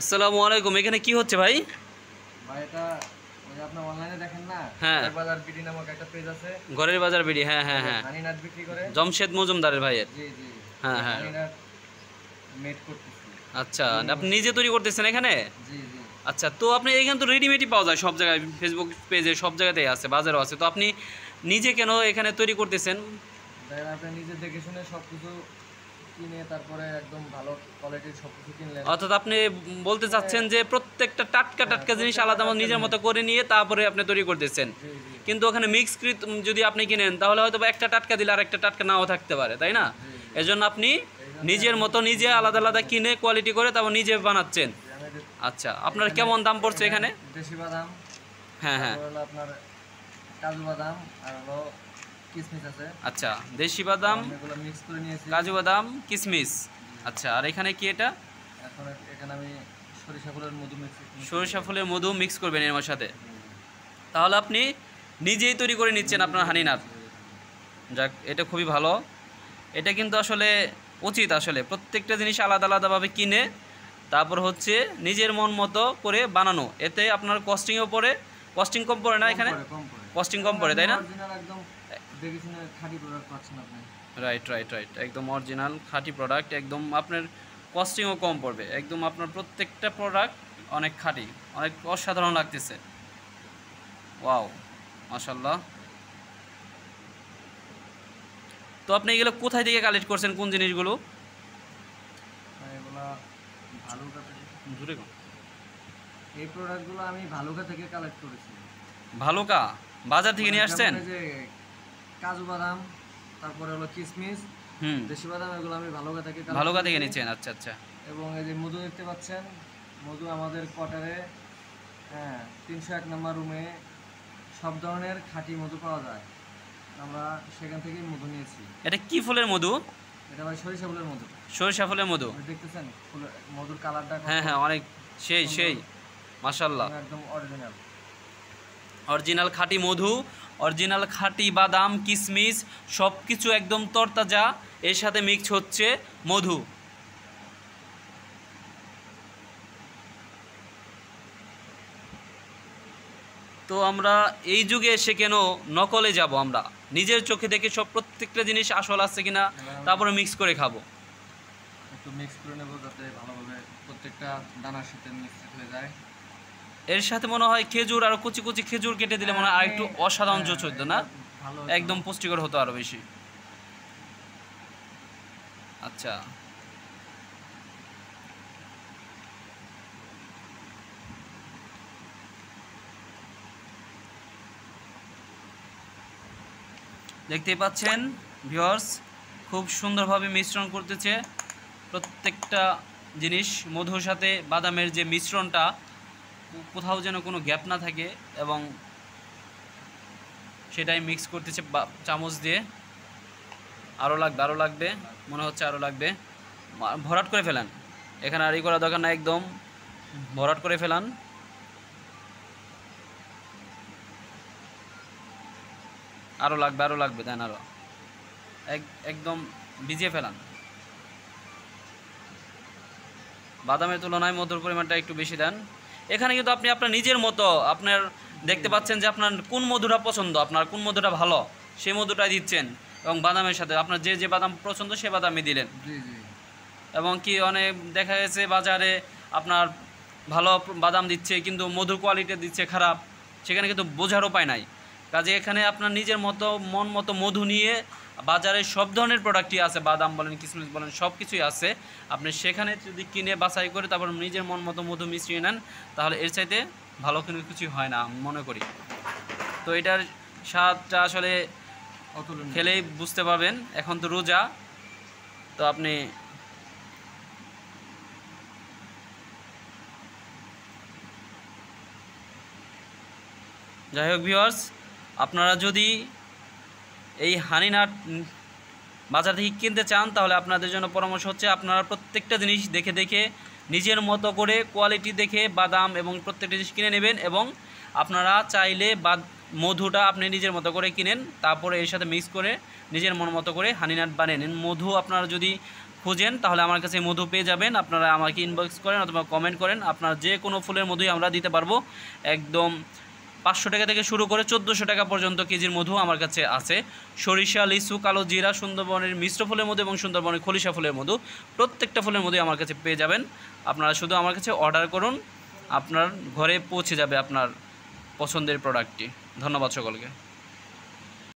আসসালামু আলাইকুম এখানে কি হচ্ছে ভাই ভাই এটা আপনি অনলাইনে দেখেন না হ্যাঁ বাজার বিডি নামক একটা পেজ আছে ঘরের বাজার বিডি হ্যাঁ হ্যাঁ হ্যাঁ বিক্রি করে জমশেদ মজুমদারের ভাইয়ের জি জি হ্যাঁ হ্যাঁ মেড করতেছি আচ্ছা আপনি নিজে তৈরি করতেছেন এখানে জি জি আচ্ছা তো আপনি এখানে তো রেডিমেডই পাওয়া যায় সব জায়গায় ফেসবুক পেজে সব জায়গাতেই আছে বাজারও আছে তো আপনি নিজে কেন এখানে তৈরি করতেছেন আপনি নিজে দেখে শুনে সব কিছু কিনে তারপরে একদম ভালো কোয়ালিটির সব কিছু কিনলেন অর্থাৎ আপনি বলতে চাচ্ছেন হ্যাঁ। যে প্রত্যেকটা টাটকা হ্যাঁ, টাটকা জিনিস আলাদা নিজের মতো করে নিয়ে তারপরে আপনি তৈরি করতেছেন কিন্তু ওখানে মিক্সকৃত যদি আপনি কিনেন তাহলে হয়তো একটা টাটকা দিলে আর একটা টাটকা নাও থাকতে পারে তাই না এজন্য আপনি নিজের মতো নিজে আলাদা আলাদা কিনে কোয়ালিটি করে তারপর নিজে বানাচ্ছেন আচ্ছা আপনার কেমন দাম পড়ছে এখানে দেশি বাদাম হ্যাঁ হ্যাঁ আপনার কাজু বাদাম আর হলো আচ্ছা দেশি বাদাম কাজু বাদাম কিসমিস আচ্ছা আর এখানে কি এটা এখন সরিষা ফুলের মধু মিক্স করবেন এর সাথে তাহলে আপনি নিজেই তৈরি করে নিচ্ছেন আপনার হানিনাথ যাক এটা খুবই ভালো এটা কিন্তু আসলে উচিত আসলে প্রত্যেকটা জিনিস আলাদা আলাদাভাবে কিনে তারপর হচ্ছে নিজের মন মতো করে বানানো এতে আপনার কস্টিংও পড়ে কস্টিং কম পড়ে না এখানে কস্টিং কম পড়ে তাই না খাঁটি প্রোডাক্ট রাইট রাইট রাইট একদম অরিজিনাল খাঁটি প্রোডাক্ট একদম আপনার কস্টিংও কম পড়বে একদম আপনার প্রত্যেকটা প্রোডাক্ট অনেক খাঁটি অনেক অসাধারণ লাগতেছে ওয়াও মাশাল্লাহ তো আপনি এগুলো কোথায় থেকে কালেক্ট করছেন কোন জিনিসগুলো দূরে এই প্রোডাক্টগুলো আমি ভালুকা থেকে কালেক্ট করেছি ভালুকা বাজার থেকে মানে নিয়ে আসছেন কাজু বাদাম তারপরে হলো কিশমিশ হুম দেশি বাদাম এগুলো আমি ভালোগা থেকে ভালোগা থেকে নিচ্ছেন আচ্ছা আচ্ছা এবং এই যে মধু দেখতে পাচ্ছেন মধু আমাদের কোয়ার্টারে হ্যাঁ তিনশো এক নম্বর রুমে সব ধরনের খাঁটি মধু পাওয়া যায় আমরা সেখান থেকে মধু নিয়েছি এটা কি ফুলের মধু এটা ভাই সরিষা ফুলের মধু সরিষা ফুলের মধু দেখতেছেন ফুলের মধুর কালারটা হ্যাঁ হ্যাঁ অনেক সেই সেই মাশাল্লাহ একদম অরিজিনাল অরিজিনাল খাঁটি মধু অরিজিনাল খাঁটি বাদাম কিশমিশ সব কিছু একদম তরতাজা এর সাথে মিক্স হচ্ছে মধু তো আমরা এই যুগে এসে কেন নকলে যাব আমরা নিজের চোখে দেখে সব প্রত্যেকটা জিনিস আসল আছে কিনা হ্যাঁ। তারপরে মিক্স করে খাবো একটু মিক্স করে নেব যাতে ভালোভাবে প্রত্যেকটা দানার সাথে মিক্স হয়ে যায় এর সাথে মনে হয় খেজুর আর কুচি কুচি খেজুর কেটে দিলে মনে হয় আরেকটু হ্যাঁ, হ্যাঁ, অসাধারণ জোচ হ্যাঁ, হতো না একদম পুষ্টিকর হতো আরো বেশি আচ্ছা দেখতেই পাচ্ছেন ভিওর্স খুব সুন্দরভাবে মিশ্রণ করতেছে প্রত্যেকটা জিনিস মধুর সাথে বাদামের যে মিশ্রণটা কোথাও যেন কোনো গ্যাপ না থাকে এবং সেটাই মিক্স করতেছে চামচ দিয়ে আরও লাগবে আরও লাগবে মনে হচ্ছে আরও লাগবে ভরাট করে ফেলান এখানে আর ই করা দরকার না একদম ভরাট করে ফেলান আরও লাগবে আরও লাগবে দেন আরও একদম ভিজিয়ে ফেলান বাদামের তুলনায় মধুর পরিমাণটা একটু বেশি দেন এখানে কিন্তু আপনি আপনার নিজের মতো আপনার দেখতে পাচ্ছেন যে আপনার কোন মধুটা পছন্দ আপনার কোন মধুটা ভালো সেই মধুটা দিচ্ছেন এবং বাদামের সাথে আপনার যে যে বাদাম পছন্দ সে বাদামই দিলেন এবং কি অনেক দেখা গেছে বাজারে আপনার ভালো বাদাম দিচ্ছে কিন্তু মধুর কোয়ালিটি দিচ্ছে খারাপ সেখানে কিন্তু বোঝার উপায় নাই কাজে এখানে আপনার নিজের মতো মন মতো মধু নিয়ে বাজারে সব ধরনের প্রোডাক্টই আছে বাদাম বলেন কিসমিস বলেন সব কিছুই আছে আপনি সেখানে যদি কিনে বাছাই করে তারপর নিজের মন মতো মধু মিশিয়ে নেন তাহলে এর চাইতে ভালো কোনো কিছুই হয় না মনে করি তো এটার স্বাদটা আসলে খেলেই বুঝতে পারবেন এখন তো রোজা তো আপনি যাই হোক ভিওয়ার্স আপনারা যদি এই হানিনাট বাজার থেকে কিনতে চান তাহলে আপনাদের জন্য পরামর্শ হচ্ছে আপনারা প্রত্যেকটা জিনিস দেখে দেখে নিজের মতো করে কোয়ালিটি দেখে বাদাম এবং প্রত্যেকটা জিনিস কিনে নেবেন এবং আপনারা চাইলে বাদ মধুটা আপনি নিজের মতো করে কিনেন তারপরে এর সাথে মিক্স করে নিজের মন মতো করে হানিনাট বানিয়ে মধু আপনারা যদি খুঁজেন তাহলে আমার কাছে মধু পেয়ে যাবেন আপনারা আমাকে ইনবক্স করেন অথবা কমেন্ট করেন আপনার যে কোনো ফুলের মধুই আমরা দিতে পারবো একদম পাঁচশো টাকা থেকে শুরু করে চোদ্দোশো টাকা পর্যন্ত কেজির মধু আমার কাছে আছে সরিষা লিচু কালো জিরা সুন্দরবনের মিশ্র ফুলের মধু এবং সুন্দরবনের খলিশা ফুলের মধু প্রত্যেকটা ফুলের মধুই আমার কাছে পেয়ে যাবেন আপনারা শুধু আমার কাছে অর্ডার করুন আপনার ঘরে পৌঁছে যাবে আপনার পছন্দের প্রোডাক্টটি ধন্যবাদ সকলকে